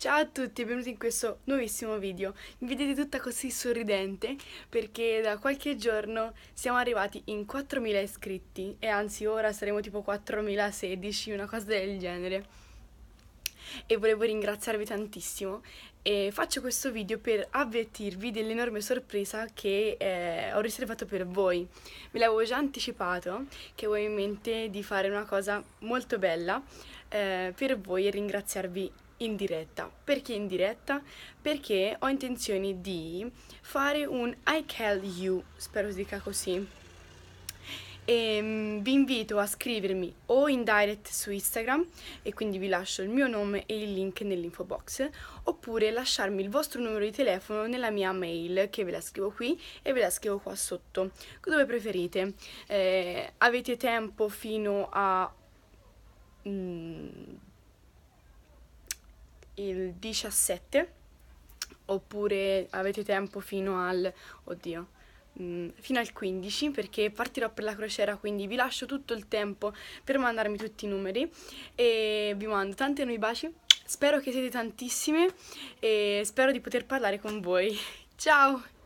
Ciao a tutti e benvenuti in questo nuovissimo video. Mi vedete tutta così sorridente perché da qualche giorno siamo arrivati in 4.000 iscritti e anzi ora saremo tipo 4.016, una cosa del genere. E volevo ringraziarvi tantissimo e faccio questo video per avvertirvi dell'enorme sorpresa che eh, ho riservato per voi. Ve l'avevo già anticipato che avevo in mente di fare una cosa molto bella eh, per voi e ringraziarvi in diretta. Perché in diretta? Perché ho intenzione di fare un I Call You, spero si dica così. E ehm, vi invito a scrivermi o in direct su Instagram e quindi vi lascio il mio nome e il link nell'info box oppure lasciarmi il vostro numero di telefono nella mia mail che ve la scrivo qui e ve la scrivo qua sotto dove preferite eh, avete tempo fino a mh, mm, il 17 oppure avete tempo fino al oddio mm, fino al 15 perché partirò per la crociera quindi vi lascio tutto il tempo per mandarmi tutti i numeri e vi mando tanti nuovi baci spero che siete tantissime e spero di poter parlare con voi ciao